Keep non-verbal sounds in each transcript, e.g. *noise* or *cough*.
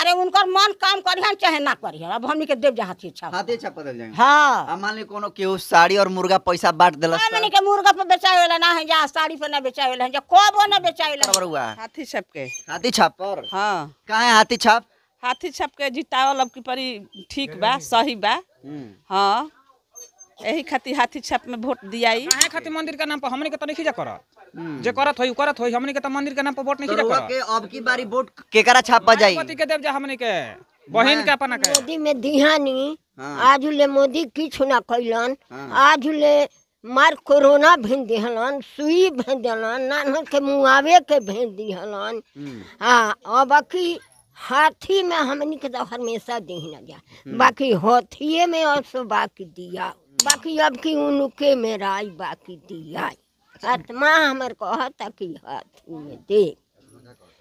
अरे उनका मन काम करिहन चाहे ना करिहन अब हमनी के देव जहाती इच्छा हां छाप बदल जाए हां मान ली कोनो केहू साड़ी और मुर्गा पैसा बांट देला हमनी हाँ, के मुर्गा पर बेचाए वाला ना है जा साड़ी पर ना बेचाए वाला है जा कोबो ना बेचाए वाला बरुआ हाथी छाप के हाथी छाप पर हां काहे हाथी छाप हाथी छाप के जितावल अब की परी ठीक बा सही बा हम्म। हां यही खातिर हाथी छाप में वोट दिया काहे मंदिर का नाम पर हमने के तो नहीं खींचा जे करत होई करत होई हमने के तो मंदिर के नाम पर वोट हम्म। नहीं खींचा करत के अब की बारी वोट केकरा छाप पा जाई पति के देव जा हमने के बहन के अपना के मोदी में दिहानी हाँ। आज ले मोदी की छुना कइलन हाँ। आज ले मार कोरोना भेज दिहलन सुई भेज दिहलन नानन के मुआवे के भेज दिहलन हां अब की हाथी में हमनी के तो हमेशा दी न जा बाकी हाथिए में और सो बाकी दिया बाकी अब की उनके में राय बाकी दिया आत्मा हमर कहता कि हाथी में दे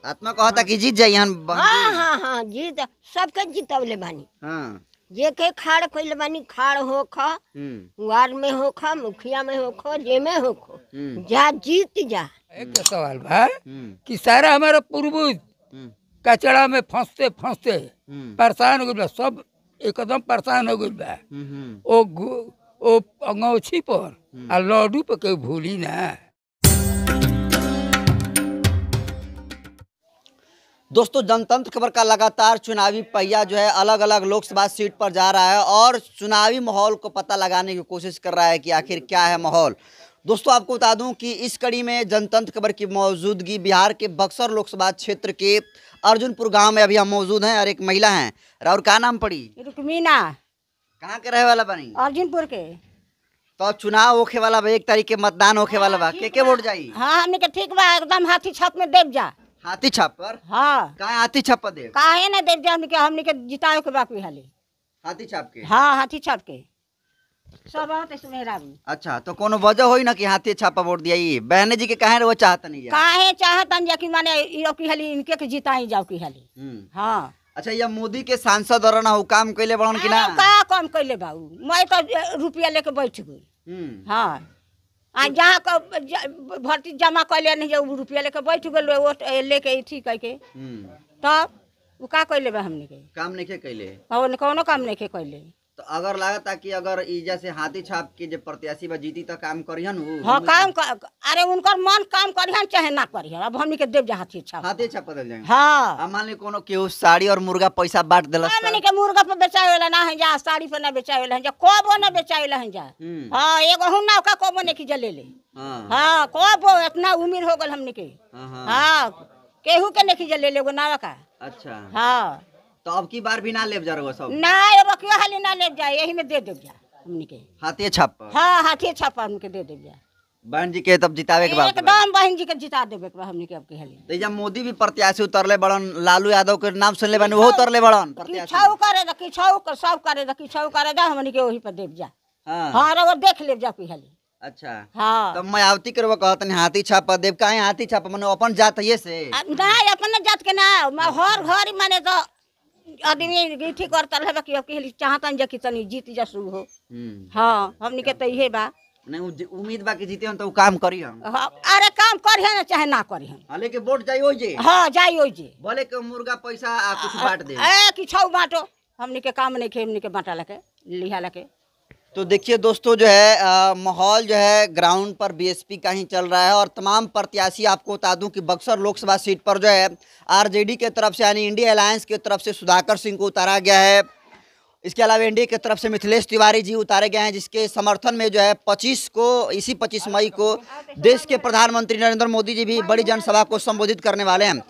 आत्मा कहता कि जीत जाइए हम हाँ हाँ हाँ जीत सबके जीत जीतवले बानी हाँ। जे के खाड़ कैल बानी खाड़ हो खा हम्म। वार में हो खा मुखिया में हो खो जे में हो खो हम्म। जा जीत जा एक सवाल भाई हम्म। कि सारा हमारा पूर्वज कचरा में फंसते फंसते हम्म। परेशान हो गई सब एकदम परेशान हो गई हम्म, हम्म। ओ ओ अंगौछी पर आ लड्डू पर कोई भूली ना दोस्तों जनतंत्र खबर का लगातार चुनावी पहिया जो है अलग अलग लोकसभा सीट पर जा रहा है और चुनावी माहौल को पता लगाने की कोशिश कर रहा है कि आखिर क्या है माहौल दोस्तों आपको बता दूं कि इस कड़ी में जनतंत्र खबर की मौजूदगी बिहार के बक्सर लोकसभा क्षेत्र के अर्जुनपुर गांव में अभी हम मौजूद हैं और एक महिला हैं और क्या नाम पड़ी रुकमीना कहाँ के रहे वाला बनी अर्जुनपुर के तो चुनाव होके वाला एक तारीख के मतदान होके वाला बा हाँ, के वोट जाये हाँ हमने के ठीक बा एकदम हाथी छाप में देख जा हाथी छाप पर हाँ हाथी छाप पर देख कहा ना हमने के बाकी हाथी छाप के हाँ हाथी छाप के सब बहुत अच्छा तो कोनो वजह हो ना कि हाथी छापा वोट दिया ये बहने जी के कहे वो चाहतन ये काहे चाहतन जे कि माने यो की हली इनके के जिताई जाओ की हली हम्म। हां अच्छा ये मोदी के सांसद और ना काम कइले बड़न कि ना का काम कइले बाऊ मैं तो रुपया लेके बैठ गई हां हम्म। हाँ। आ जहाँ को भर्ती जमा कर कैले नहीं जो रुपया लेके बैठ गए ले वोट लेके अथी करके हम्म। तब वो का कैले बा हमने के काम नहीं के कैले कौन कौनो काम नहीं के कैले तो अगर लागता कि अगर ईजा से हाथी छाप के जो प्रत्याशी बा जीती तो काम करिहन उ हाँ काम कर, अरे उनकर मन काम करिहन चाहे ना करिहन अब हमनी के देव जा हाथी छाप हाथी छाप बदल जाए हां हम मान ले कोनो के केहू साड़ी और मुर्गा पैसा बांट देला हां माने के मुर्गा पे बेचावेला ना है जा साड़ी पे ना बेचावेला है जा कोबो ना बेचावेला है जा हां हम्म। हाँ, एगो हम ना का कोबो ने की जले ले ले हां हाँ, कोबो इतना उम्र हो गल हमनी के हां हाँ। केहू के ने की जा ले लेगो नावा का अच्छा हां तो अब की बार भी ना ले जा सब ना रखियो हाली ना ले जाए यही में दे दे जा हमने के हाथी छाप हां हाथी छाप के दे दे जा बहन जी के तब जितावे के बाद एकदम बहन जी के जिता देबे के हमने के अब के हाली तो जब मोदी भी प्रत्याशी उतरले बड़न लालू यादव के नाम सुनले बने वो उतरले बड़न प्रत्याशी छौ करे द कि छौ कर सब करे द कि छौ करे द हमने के वही पर दे जा हां हां रवा देख ले जा की हाली अच्छा हाँ। तो मायावती के कहत नहीं हाथी छाप देव का हाथी छाप मने अपन जात ये से ना अपन जात के ना हर घर माने तो आदमी इठी कर तल है कि अब के चाहतन कि तनी जीत जसू हो हम्म। हाँ हमनी के तो ये बा नहीं उम्मीद बा कि जीते हम तो काम करी हम हाँ, अरे काम कर है ना चाहे ना करी हम हाँ, लेके वोट जाई हो जे हाँ जाई हो जे बोले के मुर्गा पैसा आ कुछ बांट दे ए किछौ बांटो हमने के काम नहीं के हमने के बांटा लके लिहा लके तो देखिए दोस्तों जो है माहौल जो है ग्राउंड पर बीएसपी का ही चल रहा है और तमाम प्रत्याशी आपको बता दूं कि बक्सर लोकसभा सीट पर जो है आरजेडी के तरफ से यानी इंडिया अलायंस की तरफ से सुधाकर सिंह को उतारा गया है इसके अलावा एनडीए की तरफ से मिथिलेश तिवारी जी उतारे गए हैं जिसके समर्थन में जो है 25 को इसी 25 मई को देश के प्रधानमंत्री नरेंद्र मोदी जी भी बड़ी जनसभा को संबोधित करने वाले हैं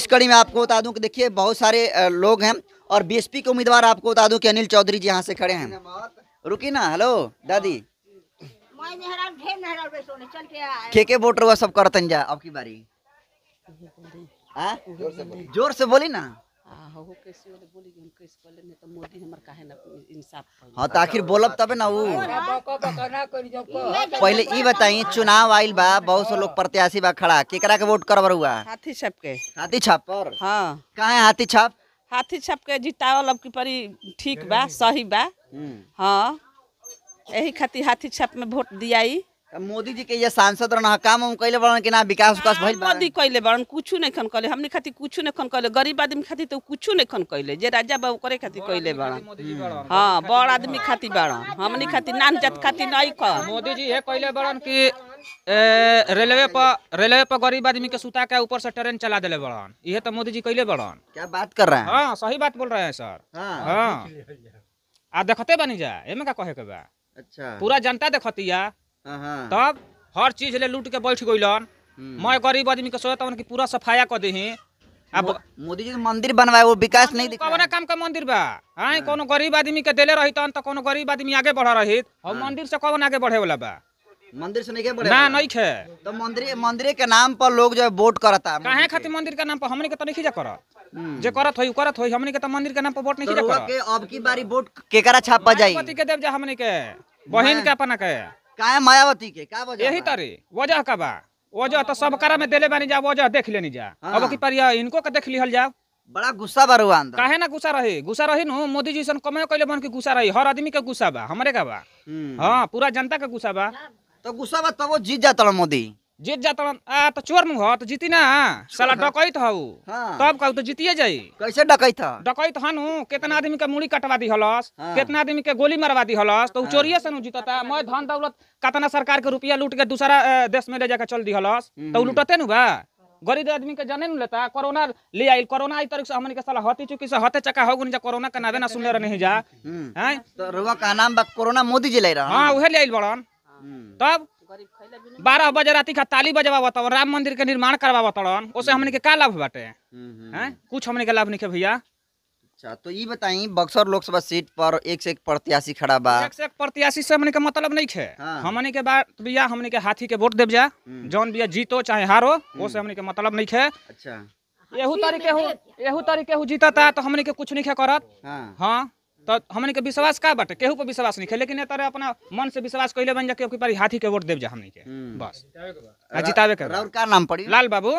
इस कड़ी में आपको बता दूं कि देखिए बहुत सारे लोग हैं और बीएसपी के उम्मीदवार आपको बता दूं कि अनिल चौधरी जी यहाँ से खड़े हैं रुकी ना हेलो दादी हाँ। के के वोटर हुआ सब करते जा अब की बारी हाँ? जोर से बोली ना हाँ तो आखिर बोलब तब ना वो पहले बताई चुनाव आयल बा बहुत से लोग प्रत्याशी बा खड़ा केकरा के वोट करवर हुआ हाथी छाप के हाथी छाप पर हाँ कहा है हाथी छाप हाथी छप के जितावल अब की परी ठीक बा सही बा हम्म। हाँ यही खाती हाथी छप में वोट दियाई मोदी जी के ये सांसद रहना काम हम कैले बड़न के ना विकास उकास भइल बा मोदी कैले बड़न कुछु नहीं खन कैले हमने खाती कुछु नहीं खन कैले गरीब आदमी खाती तो कुछु नहीं खन कैले जे राजा बाबू करे खाती कैले बड़न हां बड़ आदमी खाती बड़न हमने खाती नान जात खाती नहीं कर मोदी जी ये कैले बड़न कि रेलवे पर रेलवे पर गरीब आदमी के सुता के ऊपर से ट्रेन चला दिले बड़न ये तो मोदी जी कैले बड़न क्या बात कर रहे हैं हां सही बात बोल रहे हैं सर हां आ देखते बनी जा एमे का कहे के बा अच्छा पूरा जनता देखतिया Uh-huh. तब हर चीज ले लूट के बैठ गईलन हम्म। मैं गरीब आदमी के सोचा था उनकी पूरा सफाया कर दही अब मोदी जी मंदिर बनवाए वो विकास नहीं दिखा कौन काम का मंदिर बा आए हाँ। कोनो गरीब आदमी के देले रही तो कोनो गरीब आदमी आगे बढ़ा रही और मंदिर से कौन आगे बढ़े वाला बा मंदिर से नहीं बढ़े ना नहीं है तो मंदिर मंदिर के नाम पर लोग जो वोट करता कहे खाती मंदिर के नाम पर हमने के तो नहीं कर जे करत होई करत होई हमने के तो मंदिर के नाम पर वोट नहीं तो कर अब की बारी वोट केकरा छापा जाई पति के देव जा हमने के बहन के अपना के मायावती के का वजह यही वजह का बा वजह तो में देले बानी जा वजह देख लेनी जा हाँ। अब की इनको का देख लिहल जा बड़ा गुस्सा बा रुआ अंदर काहे ना गुस्सा रहे गुस्सा रही मोदी जी सन कइले बन के गुस्सा रही हर आदमी के गुस्सा बा हमरे का बा हम्म। हां पूरा जनता के गुस्सा बा तो गुस्सा बा तब जीत जाता मोदी जीत जाता आ तो चोर मुंह तो जीती ना साला डकैत हौ हाँ। तब कहू तो जीतिए जाई कैसे डकैत ह डकैत हनु केतना आदमी के मुड़ी कटवा दी हलस हाँ। केतना आदमी के गोली मरवा दी हलस तो हाँ। चोरिए से नु जीतता मैं धन दौलत कतना सरकार के रुपया लूट के दूसरा देश में ले जाकर चल दी हलस हम्म, तो हम्म। लूटते नु बा गरीब आदमी के जाने लेता कोरोना ले आई कोरोना आई तरीके से हमने के साला हती चुकी से हते चका हो जा कोरोना का नावे ना सुनले रहे जा हम्म। हैं तो रुवा का नाम बा कोरोना मोदी जी ले रहा हां उहे ले आई बड़न तब बारह बजे रात का ताली बजवावत राम मंदिर के निर्माण करवावत उसे हमने हम्म। के का लाभ बाटे हम्म, हम्म, कुछ हमने के लाभ नहीं भैया अच्छा तो ये बताई बक्सर लोकसभा सीट पर एक से एक प्रत्याशी खड़ा बा एक से एक प्रत्याशी से हमने के मतलब नहीं है हाँ। हमने के बात तो भैया हमने के हाथी के वोट देव जा जौन भैया जीतो चाहे हारो वो से हमने के मतलब नहीं है अच्छा यहू तरीके हो यहू तरीके हो जीता था तो हमने के कुछ नहीं करत हाँ, हाँ। तो हमने के विश्वास का बटे केहू पर विश्वास नहीं है लेकिन तरह अपना मन से विश्वास कैले बन जाके पारी हाथी के वोट देव जा हमने के हम्म। बस जितावे के और का नाम पड़ी लाल बाबू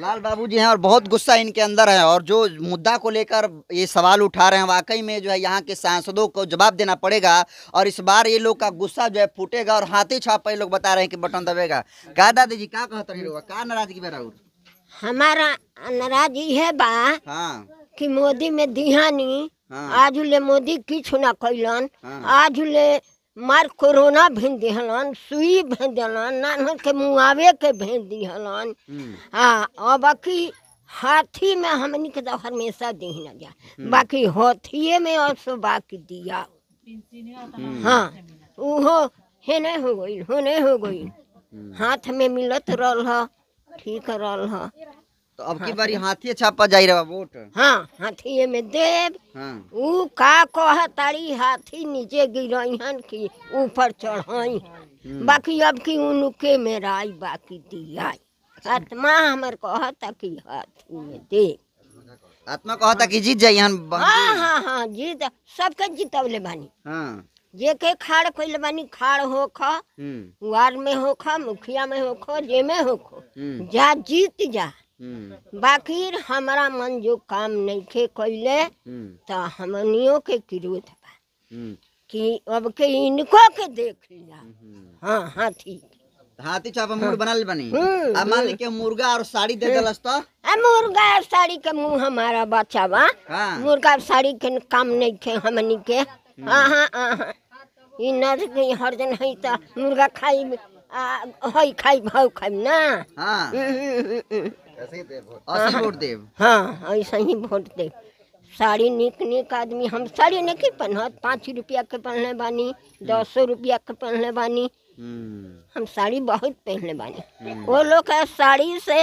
लाल बाबू जी हैं और बहुत गुस्सा इनके अंदर है और जो मुद्दा को लेकर ये सवाल उठा रहे हैं वाकई में जो है यहाँ के सांसदों को जवाब देना पड़ेगा और इस बार ये लोग का गुस्सा जो है फूटेगा और हाथी छाप लोग बता रहे हैं कि बटन दबेगा का दादी जी क्या कहते हैं लोग नाराजगी राहुल हमारा नाराजगी है बा हाँ। कि मोदी में दिहानी हाँ। आज ले मोदी कि कैलन हाँ। आज ले मार कोरोना भेज दिहलन सुई भेज दिलन नान के मुआवे के भेज दिहलन हम्म। हम्म। हम्म। हाँ अब की हाथी में हम के तो हमेशा दी ना जा बाकी हाथिए में और सो बाकी दिया हाँ हे हेने हो गई होने हो गई हाथ में मिलत रल ठीक रल तो अब की हाँ। बारी हाथी छापा जाई रहा वोट हाँ हाथी में देव हाँ। ऊ का कह तारी हाथी नीचे गिराई हन की ऊपर चढ़ाई हम्म। बाकी अब की के मेरा राय बाकी दिया अच्छा। आत्मा हमर कहता कि हाथी में देव आत्मा कहता कि जीत जाई हन हाँ हाँ हाँ जीत सब सबके जीतवले बानी हाँ जे के खाड़ कोइल बानी खाड़ हो खा हम्म। वार में हो खा मुखिया में हो खो जे में हो खो हम्म। जा जीत जा हम्म। बाकी हमारा मन जो काम नहीं थे कैले हम्म। तो हमनियों के क्रोध बा हम्म। कि अब के इनको के देख लिया हाँ हाँ ठीक हाथी चाप मूड बनल बनी अब मान के मुर्गा और साड़ी दे दलस तो मुर्गा और साड़ी के मुंह हमारा बच्चा बा हाँ। मुर्गा और साड़ी के काम नहीं खे हमनी के हाँ हाँ, हाँ हाँ ई नर के हर दिन है तो मुर्गा खाई आ हई खाई भाव खाई ना हाँ। ऐसे ही वोट *laughs* हाँ, देव साड़ी निक निक आदमी हम साड़ी नहीं पहनत पाँच रुपया के पहनने बानी हम्म। दस सौ रुपया के पहनने बानी हम्म। हम साड़ी बहुत पहनने बानी हम्म। वो लोग साड़ी से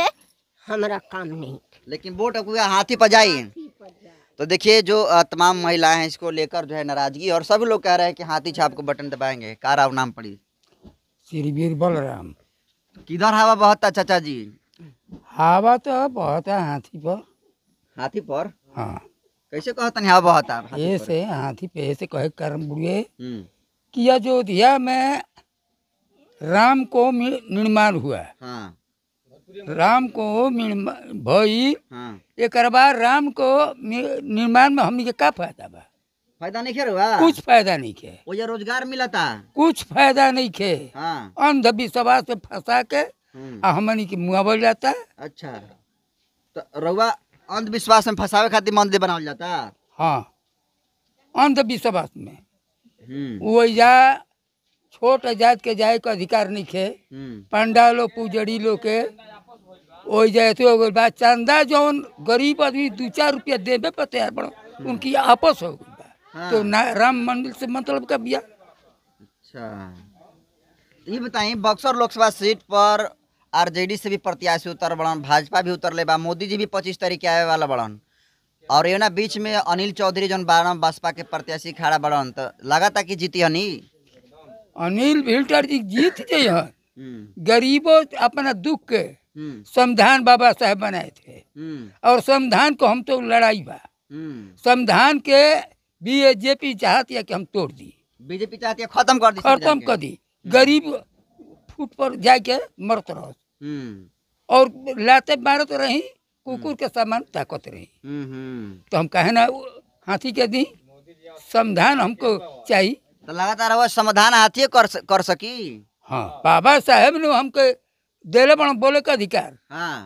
हमारा काम नहीं लेकिन वोट अब हाथी पजाई तो देखिए जो तमाम महिलाएं हैं इसको लेकर जो है नाराजगी और सभी लोग कह रहे हैं कि हाथी छाप को बटन दबाएंगे काराव नाम पड़ी श्री वीर बलराम किधर हवा बहुत था चाचा जी हवा तो बहता हाथी पर हाथी पर हाँ कैसे कहता हवा बहता ऐसे हाथी पे ऐसे कहे कर्म बुढ़िए हम्म। कि अयोध्या में राम को निर्माण हुआ हाँ। राम को भई हाँ। एक बार राम को निर्माण में हमने का फायदा बा फायदा नहीं खे हुआ कुछ फायदा नहीं खे वो रोजगार मिला था कुछ फायदा नहीं खे हाँ। अंधविश्वास में फंसा के हमनी हम्म। के मुआ बोल जाता अच्छा तो रउवा अंधविश्वास में फसावे खातिर मंदिर बनावल जाता हाँ अंधविश्वास में वैजा हम्म। छोट जात के जाए के अधिकार नहीं खे हम्म। पंडाल लो पुजड़ी लो के वैजा तो गई बा चंदा जौन गरीब आदमी दो चार रुपया देवे पर तैयार पड़ो उनकी आपस हो गई हाँ। तो ना राम मंदिर से मतलब का बिया अच्छा ये बताइए बक्सर लोकसभा सीट पर आरजेडी से भी प्रत्याशी उतर बड़न भाजपा भी ले बा मोदी जी भी पच्चीस तारीख के आवे वाला बड़न और एना बीच में अनिल चौधरी जो बारह बसपा के प्रत्याशी खड़ा बड़न तो लगा कि जीती हनी अनिल भिल्टर जी जीत गई गरीबो हम्म। गरीबों अपना दुख के हम्म। संविधान बाबा साहेब बनाए थे हम्म। और संविधान को हम तो लड़ाई बा संविधान के बीजेपी चाहती है कि हम तोड़ दी बीजेपी चाहती है खत्म कर दी खत्म कर दी गरीब फुट पर जाके मरत रहो हम्म। और लाते मारत तो रही कुकुर के सामान ताकत रही तो हम कहे ना हाथी के दी समाधान हमको चाहिए तो लगातार वो समाधान हाथी कर कर सकी हाँ बाबा साहेब ने हमको देले बड़ा बोले का अधिकार हाँ।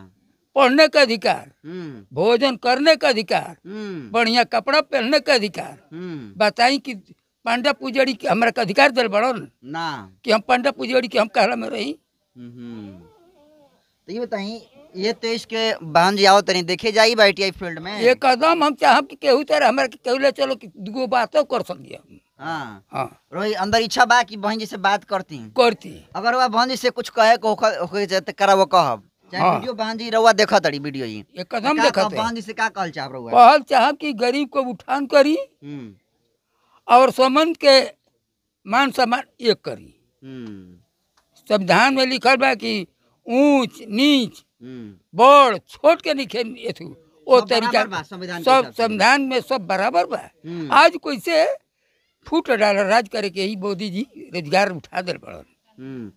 पढ़ने का अधिकार हम्म। भोजन करने का अधिकार हम्म। बढ़िया कपड़ा पहनने का अधिकार बताई कि पांडा पुजारी हमारा का अधिकार दिल बड़ा ना कि हम पांडा पुजारी के हम कहला में रही तो ये बताई ये तो इसके बहन जी आओ तरी देखे जाई टी आई फील्ड में ये कदम हम चाहब कि केहू तेरे हमारे केहू ले चलो कि बातों कर सकिए हाँ हाँ अंदर इच्छा बा कि बहन जी से बात करती करती अगर वह बहन जी से कुछ कहे को करा वो कहब हाँ। वीडियो बहन तो गरीब को उठान करी हम्म। और समन के मान सम्मान एक करी हम्म। संविधान में लिखल बा ऊंच नीच हम्म। बड़ छोट के लिखे एथु ओ तरीका सब संविधान में सब बराबर बा हम्म। आज कैसे फूट डाल राज करे के ही मोदी जी रोजगार उठा दे पड़न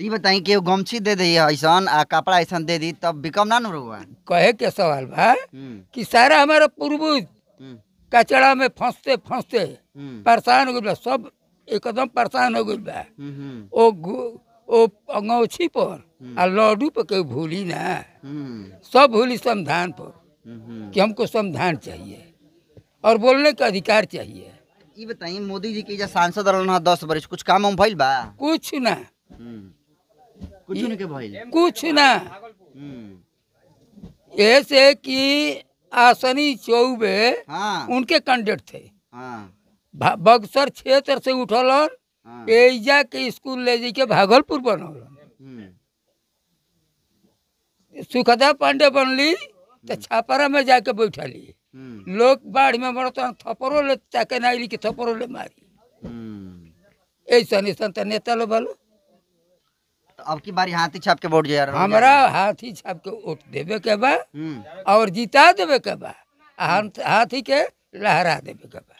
ये बताई कि गमछी दे दी ऐसा आ कपड़ा ऐसा दे दी तब बिकम ना नुरुआ कहे के सवाल बा हम्म। कि सारा हमारा पूर्वज कचड़ा में फंसते फंसते परेशान हो गए सब एकदम परेशान हो गए बा ओ अंगौछी पर हम्म। आ लड्डू पर कोई भूली ना हम्म। सब भूली संविधान पर कि हमको संविधान चाहिए और बोलने का अधिकार चाहिए ये बताइए मोदी जी के जो सांसद रहना दस बरस कुछ काम हम भइल बा कुछ ना हम्म। कुछ न के भइल कुछ ना ऐसे कि आसनी चौबे हाँ। उनके कैंडिडेट थे हाँ। बक्सर क्षेत्र से उठल और एजा के स्कूल ले जाके भागलपुर बन सुखदा पांडे बनली तो छापरा में जाके बैठा लोग बाढ़ में मरत थपरो ले ताके नाइली के थपड़ो ले मारी ऐसा ऐसा तो नेता लो बोलो अब की बारी हाथी छाप के वोट जा रहा हमारा हाथी छाप के वोट देवे के बा और जीता देवे के बा हाथी के लहरा देवे के बा